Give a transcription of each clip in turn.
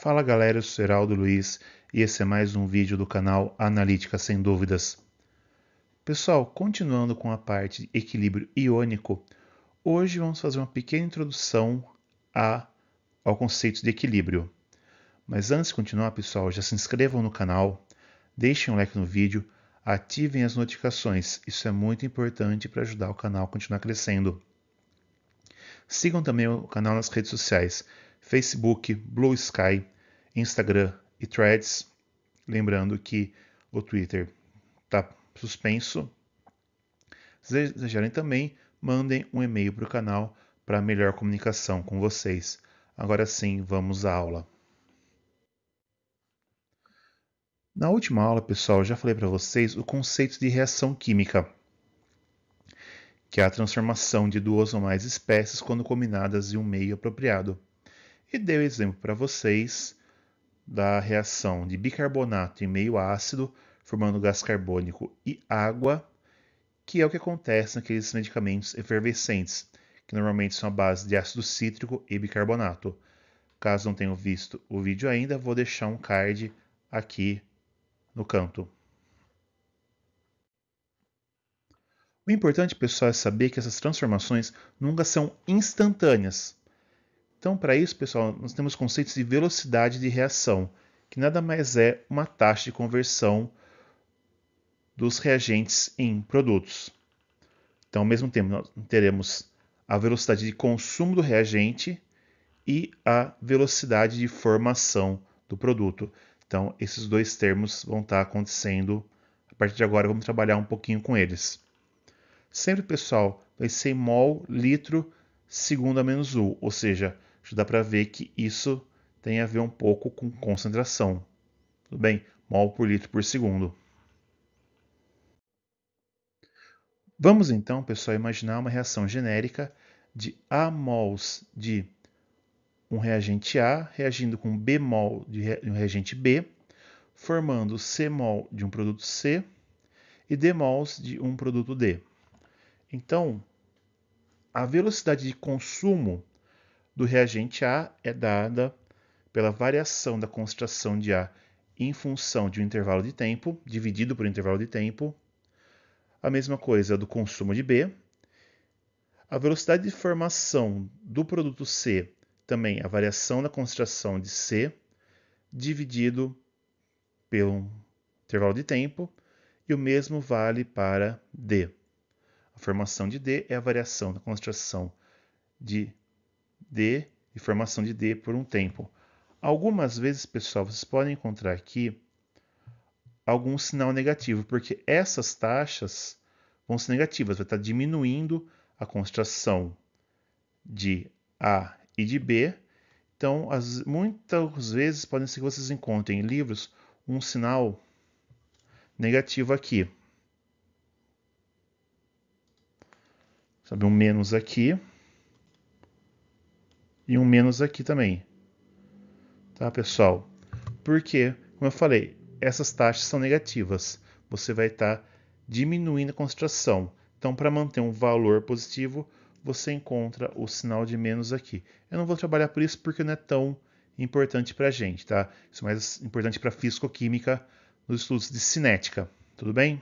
Fala galera, eu sou Heraldo Luiz e esse é mais um vídeo do canal Analítica Sem Dúvidas. Pessoal, continuando com a parte de equilíbrio iônico, hoje vamos fazer uma pequena introdução a, ao conceito de equilíbrio. Mas antes de continuar, pessoal, já se inscrevam no canal, deixem um like no vídeo, ativem as notificações, isso é muito importante para ajudar o canal a continuar crescendo. Sigam também o canal nas redes sociais. Facebook, Blue Sky, Instagram e Threads. Lembrando que o Twitter está suspenso. Se desejarem também, mandem um e-mail para o canal para melhor comunicação com vocês. Agora sim, vamos à aula. Na última aula, pessoal, já falei para vocês o conceito de reação química, que é a transformação de duas ou mais espécies quando combinadas em um meio apropriado e dei o exemplo para vocês da reação de bicarbonato e meio ácido, formando gás carbônico e água, que é o que acontece naqueles medicamentos efervescentes, que normalmente são a base de ácido cítrico e bicarbonato. Caso não tenham visto o vídeo ainda, vou deixar um card aqui no canto. O importante, pessoal, é saber que essas transformações nunca são instantâneas. Então, para isso, pessoal, nós temos conceitos de velocidade de reação, que nada mais é uma taxa de conversão dos reagentes em produtos. Então, ao mesmo tempo, nós teremos a velocidade de consumo do reagente e a velocidade de formação do produto. Então, esses dois termos vão estar acontecendo a partir de agora. Vamos trabalhar um pouquinho com eles. Sempre, pessoal, vai ser mol litro segundo a menos U, ou seja, já dá para ver que isso tem a ver um pouco com concentração. Tudo bem? Mol por litro por segundo. Vamos então, pessoal, imaginar uma reação genérica de A mols de um reagente A reagindo com B mol de um reagente B, formando C mol de um produto C e D mols de um produto D. Então, a velocidade de consumo do reagente A é dada pela variação da concentração de A em função de um intervalo de tempo, dividido por um intervalo de tempo. A mesma coisa do consumo de B. A velocidade de formação do produto C, também a variação da concentração de C, dividido pelo intervalo de tempo. E o mesmo vale para D. A formação de D é a variação da concentração de D e formação de D por um tempo. Algumas vezes, pessoal, vocês podem encontrar aqui algum sinal negativo, porque essas taxas vão ser negativas, vai estar diminuindo a concentração de A e de B. Então, as, muitas vezes podem ser que vocês encontrem em livros um sinal negativo aqui. Sabe, um menos aqui e um menos aqui também. Tá, pessoal? Porque, como eu falei, essas taxas são negativas. Você vai estar tá diminuindo a concentração. Então, para manter um valor positivo, você encontra o sinal de menos aqui. Eu não vou trabalhar por isso porque não é tão importante para a gente, tá? Isso é mais importante para físico-química nos estudos de cinética, tudo bem?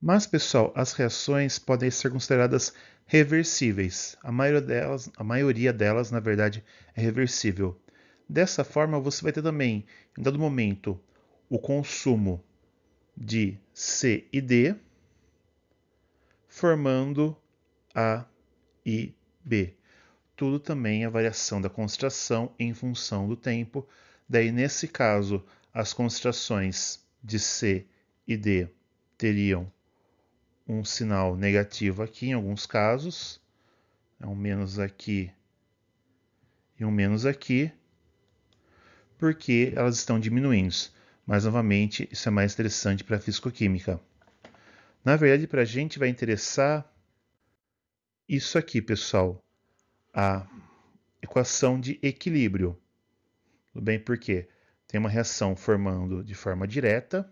Mas, pessoal, as reações podem ser consideradas reversíveis. A maioria delas, a maioria delas na verdade, é reversível. Dessa forma, você vai ter também, em dado momento, o consumo de C e D, formando A e B. Tudo também a é variação da concentração em função do tempo. Daí, nesse caso, as concentrações de C e D teriam um sinal negativo aqui em alguns casos, é um menos aqui e um menos aqui, porque elas estão diminuindo. Mas, novamente, isso é mais interessante para a fisicoquímica. Na verdade, para a gente vai interessar isso aqui, pessoal, a equação de equilíbrio. Tudo bem? Por quê? Tem uma reação formando de forma direta,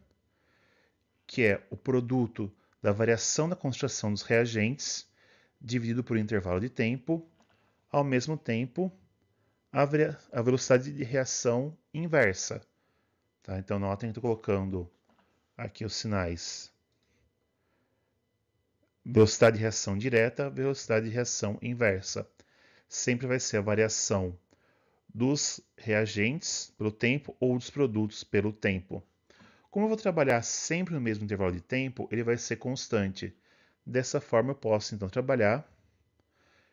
que é o produto da variação da concentração dos reagentes dividido por um intervalo de tempo, ao mesmo tempo a, velocidade de reação inversa. Tá? Então, notem que estou colocando aqui os sinais velocidade de reação direta, velocidade de reação inversa. Sempre vai ser a variação dos reagentes pelo tempo ou dos produtos pelo tempo. Como eu vou trabalhar sempre no mesmo intervalo de tempo, ele vai ser constante. Dessa forma, eu posso então trabalhar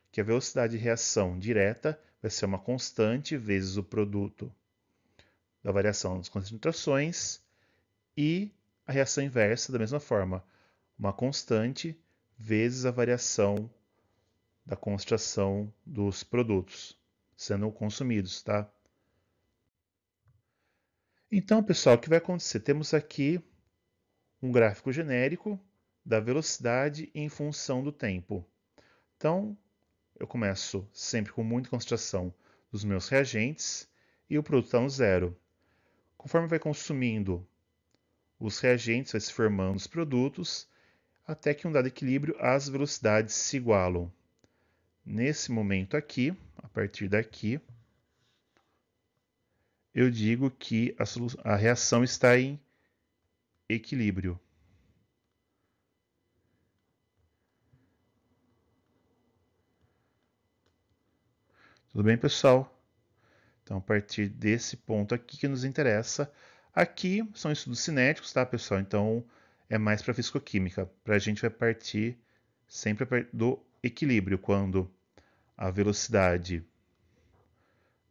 que a velocidade de reação direta vai ser uma constante vezes o produto da variação das concentrações e a reação inversa da mesma forma, uma constante vezes a variação da concentração dos produtos sendo consumidos, tá? Então, pessoal, o que vai acontecer? Temos aqui um gráfico genérico da velocidade em função do tempo. Então, eu começo sempre com muita concentração dos meus reagentes e o produto está no zero. Conforme vai consumindo os reagentes, vai se formando os produtos, até que em um dado equilíbrio as velocidades se igualam. Nesse momento aqui, a partir daqui, eu digo que a, a reação está em equilíbrio. Tudo bem, pessoal? Então, a partir desse ponto aqui que nos interessa, aqui são estudos cinéticos, tá, pessoal? Então, é mais para fisicoquímica. Para a gente vai partir sempre do equilíbrio, quando a velocidade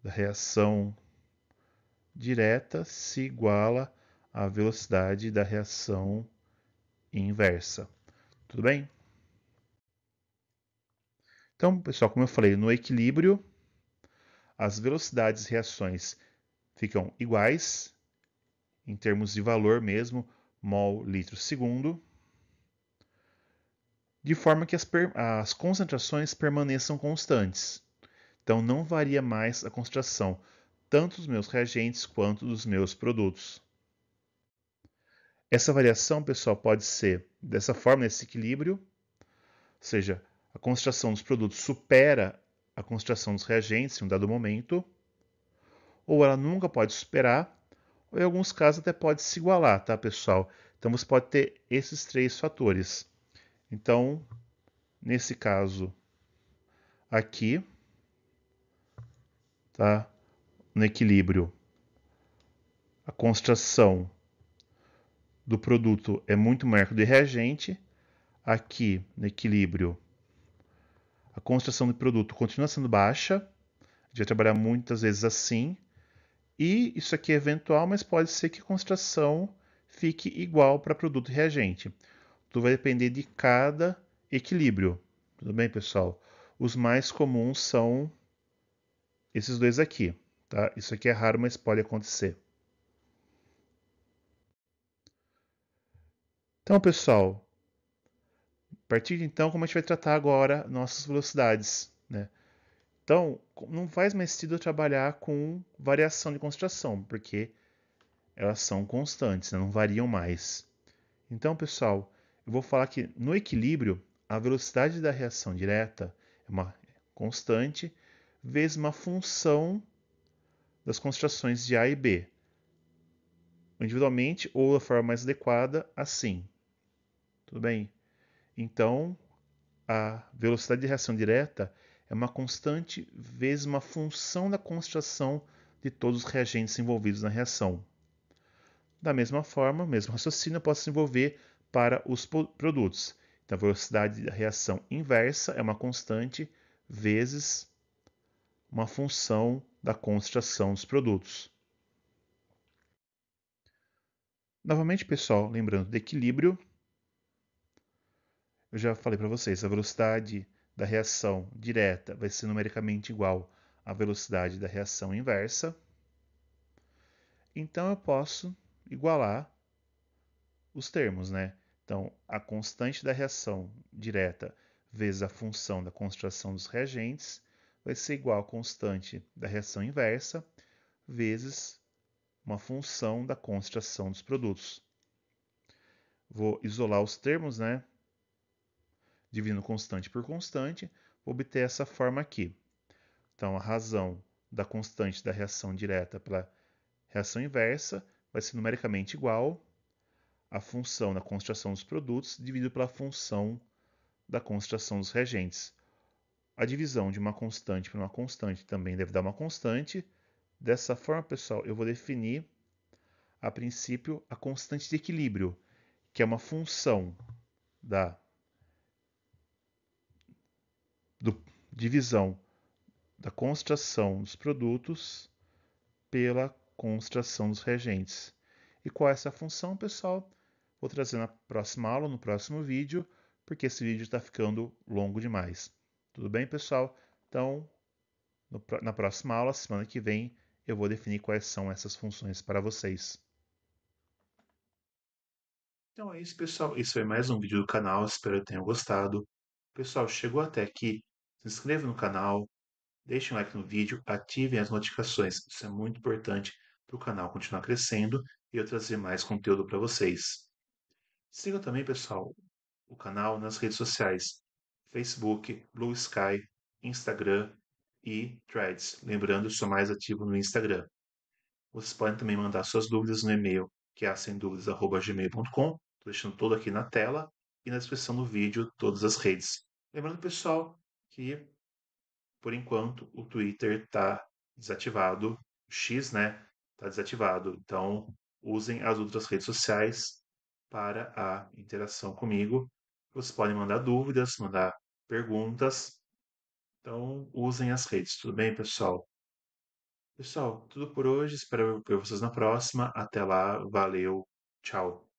da reação direta se iguala à velocidade da reação inversa. Tudo bem? Então, pessoal, como eu falei, no equilíbrio, as velocidades e reações ficam iguais, em termos de valor mesmo, mol litro segundo, de forma que as, as concentrações permaneçam constantes. Então, não varia mais a concentração tanto dos meus reagentes quanto dos meus produtos. Essa variação, pessoal, pode ser dessa forma, nesse equilíbrio, ou seja, a concentração dos produtos supera a concentração dos reagentes em um dado momento, ou ela nunca pode superar, ou em alguns casos até pode se igualar, tá, pessoal? Então você pode ter esses três fatores. Então, nesse caso aqui, tá? no equilíbrio. A constração do produto é muito maior que do reagente. Aqui, no equilíbrio, a constração do produto continua sendo baixa. A gente vai trabalhar muitas vezes assim. E isso aqui é eventual, mas pode ser que a constração fique igual para produto e reagente. Tudo vai depender de cada equilíbrio. Tudo bem, pessoal? Os mais comuns são esses dois aqui. Tá? Isso aqui é raro, mas pode acontecer. Então, pessoal, a partir de então, como a gente vai tratar agora nossas velocidades? Né? Então, não faz mais sentido eu trabalhar com variação de concentração, porque elas são constantes, né? não variam mais. Então, pessoal, eu vou falar que no equilíbrio, a velocidade da reação direta é uma constante vezes uma função das constrações de A e B, individualmente ou da forma mais adequada, assim. Tudo bem? Então, a velocidade de reação direta é uma constante vezes uma função da concentração de todos os reagentes envolvidos na reação. Da mesma forma, o mesmo raciocínio pode se envolver para os produtos. Então, a velocidade da reação inversa é uma constante vezes uma função da constação dos produtos. Novamente, pessoal, lembrando do equilíbrio. Eu já falei para vocês, a velocidade da reação direta vai ser numericamente igual à velocidade da reação inversa. Então eu posso igualar os termos, né? Então, a constante da reação direta vezes a função da concentração dos reagentes vai ser igual à constante da reação inversa vezes uma função da concentração dos produtos. Vou isolar os termos, né? Dividindo constante por constante, vou obter essa forma aqui. Então, a razão da constante da reação direta pela reação inversa vai ser numericamente igual à função da concentração dos produtos dividido pela função da concentração dos reagentes a divisão de uma constante por uma constante também deve dar uma constante. Dessa forma, pessoal, eu vou definir, a princípio, a constante de equilíbrio, que é uma função da do, divisão da concentração dos produtos pela concentração dos reagentes. E qual é essa função, pessoal? Vou trazer na próxima aula, no próximo vídeo, porque esse vídeo está ficando longo demais. Tudo bem, pessoal? Então, no, na próxima aula, semana que vem, eu vou definir quais são essas funções para vocês. Então é isso, pessoal. Isso foi mais um vídeo do canal. Espero que tenham gostado. Pessoal, chegou até aqui, se inscreva no canal, deixe um like no vídeo, ativem as notificações. Isso é muito importante para o canal continuar crescendo e eu trazer mais conteúdo para vocês. Siga também, pessoal, o canal nas redes sociais. Facebook, Blue Sky, Instagram e Threads. Lembrando, sou mais ativo no Instagram. Vocês podem também mandar suas dúvidas no e-mail, que é sem Estou deixando todo aqui na tela e na descrição do vídeo todas as redes. Lembrando, pessoal, que por enquanto o Twitter está desativado, o X, né, está desativado. Então, usem as outras redes sociais para a interação comigo. Vocês podem mandar dúvidas, mandar perguntas. Então, usem as redes, tudo bem, pessoal? Pessoal, tudo por hoje. Espero ver vocês na próxima. Até lá. Valeu. Tchau.